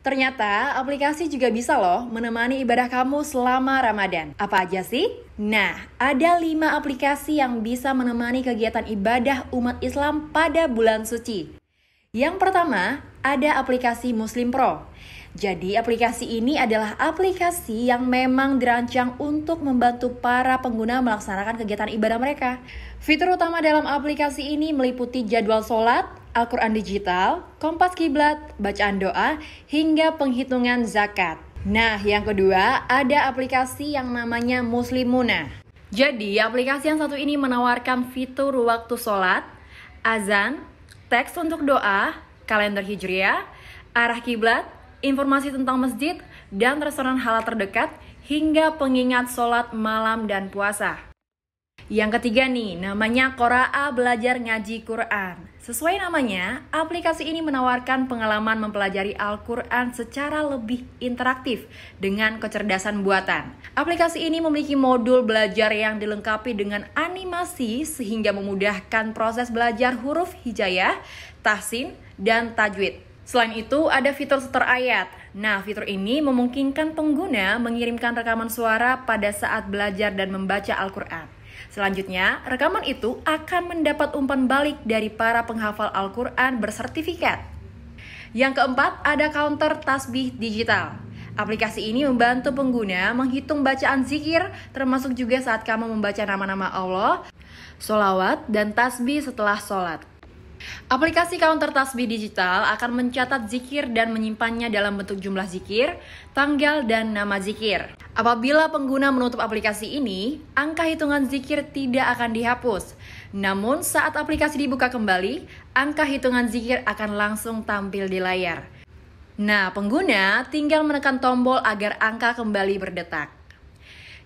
Ternyata aplikasi juga bisa loh menemani ibadah kamu selama Ramadan. Apa aja sih? Nah, ada lima aplikasi yang bisa menemani kegiatan ibadah umat Islam pada bulan suci. Yang pertama, ada aplikasi Muslim Pro. Jadi aplikasi ini adalah aplikasi yang memang dirancang untuk membantu para pengguna melaksanakan kegiatan ibadah mereka. Fitur utama dalam aplikasi ini meliputi jadwal sholat, Al-Quran digital, kompas kiblat, bacaan doa, hingga penghitungan zakat. Nah, yang kedua ada aplikasi yang namanya Muslimuna. Jadi, aplikasi yang satu ini menawarkan fitur waktu sholat, azan, teks untuk doa, kalender hijriah, arah kiblat, informasi tentang masjid, dan restoran halal terdekat, hingga pengingat sholat malam dan puasa. Yang ketiga nih, namanya Koraa Belajar Ngaji Quran. Sesuai namanya, aplikasi ini menawarkan pengalaman mempelajari Al-Quran secara lebih interaktif dengan kecerdasan buatan. Aplikasi ini memiliki modul belajar yang dilengkapi dengan animasi sehingga memudahkan proses belajar huruf hijayah, tahsin, dan tajwid. Selain itu, ada fitur setor ayat. Nah, fitur ini memungkinkan pengguna mengirimkan rekaman suara pada saat belajar dan membaca Al-Quran. Selanjutnya, rekaman itu akan mendapat umpan balik dari para penghafal Al-Quran bersertifikat. Yang keempat, ada counter tasbih digital. Aplikasi ini membantu pengguna menghitung bacaan zikir, termasuk juga saat kamu membaca nama-nama Allah, solawat, dan tasbih setelah sholat. Aplikasi counter tasbih digital akan mencatat zikir dan menyimpannya dalam bentuk jumlah zikir, tanggal, dan nama zikir. Apabila pengguna menutup aplikasi ini, angka hitungan zikir tidak akan dihapus. Namun, saat aplikasi dibuka kembali, angka hitungan zikir akan langsung tampil di layar. Nah, pengguna tinggal menekan tombol agar angka kembali berdetak.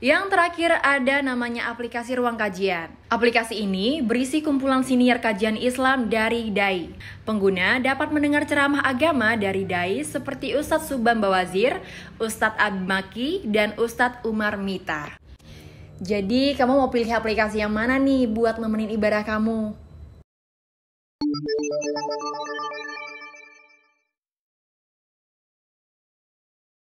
Yang terakhir ada namanya aplikasi Ruang Kajian. Aplikasi ini berisi kumpulan senior kajian Islam dari DAI. Pengguna dapat mendengar ceramah agama dari DAI seperti Ustadz Subam Bawazir, Ustadz Abmaki, dan Ustadz Umar Mita. Jadi kamu mau pilih aplikasi yang mana nih buat nemenin ibadah kamu?